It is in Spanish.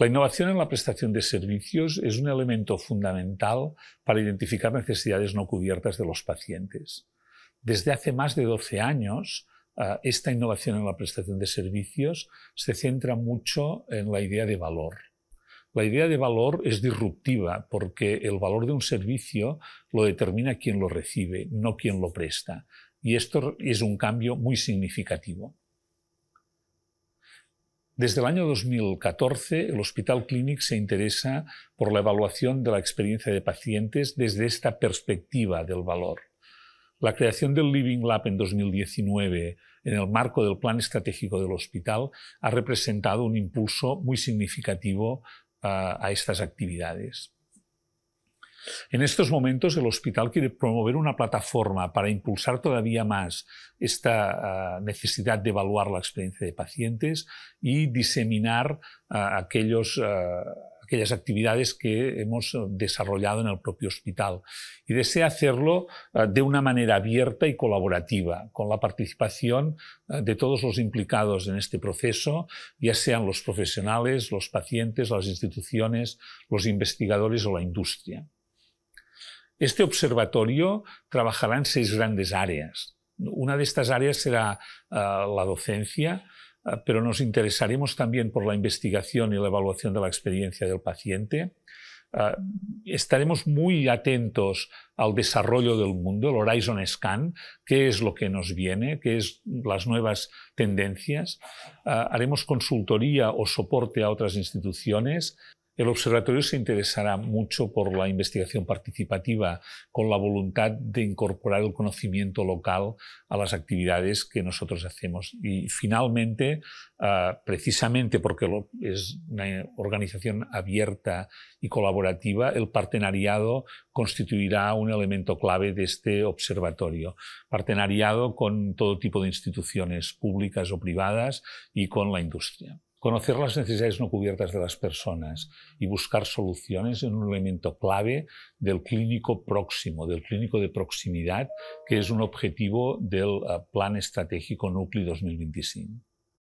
La innovación en la prestación de servicios es un elemento fundamental para identificar necesidades no cubiertas de los pacientes. Desde hace más de 12 años, eh, esta innovación en la prestación de servicios se centra mucho en la idea de valor. La idea de valor es disruptiva porque el valor de un servicio lo determina quien lo recibe, no quien lo presta. Y esto es un cambio muy significativo. Desde el año 2014, el Hospital Clinic se interesa por la evaluación de la experiencia de pacientes desde esta perspectiva del valor. La creación del Living Lab en 2019, en el marco del plan estratégico del hospital, ha representado un impulso muy significativo a, ah, a estas actividades. En estos momentos el hospital quiere promover una plataforma para impulsar todavía más esta ah, necesidad de evaluar la experiencia de pacientes y diseminar ah, aquellos, ah, aquellas actividades que hemos desarrollado en el propio hospital. Y desea hacerlo de una manera abierta y colaborativa, con la participación de todos los implicados en este proceso, ya sean los profesionales, los pacientes, las instituciones, los investigadores o la industria. Este observatorio trabajará en seis grandes áreas. Una de estas áreas será eh, la docencia, eh, pero nos interesaremos también por la investigación y la evaluación de la experiencia del paciente. Eh, estaremos muy atentos al desarrollo del mundo, el Horizon Scan, qué es lo que nos viene, qué es las nuevas tendencias. haremos consultoría o soporte a otras instituciones. El observatorio se interesará mucho por la investigación participativa, con la voluntad de incorporar el conocimiento local a las actividades que nosotros hacemos. Y finalmente, ah, precisamente porque es una organización abierta y colaborativa, el partenariado constituirá un elemento clave de este observatorio. Partenariado con todo tipo de instituciones públicas o privadas y con la industria conocer las necesidades no cubiertas de las personas y buscar soluciones en un elemento clave del clínico próximo, del clínico de proximidad, que es un objetivo del eh, Plan Estratégico Núcleo 2025.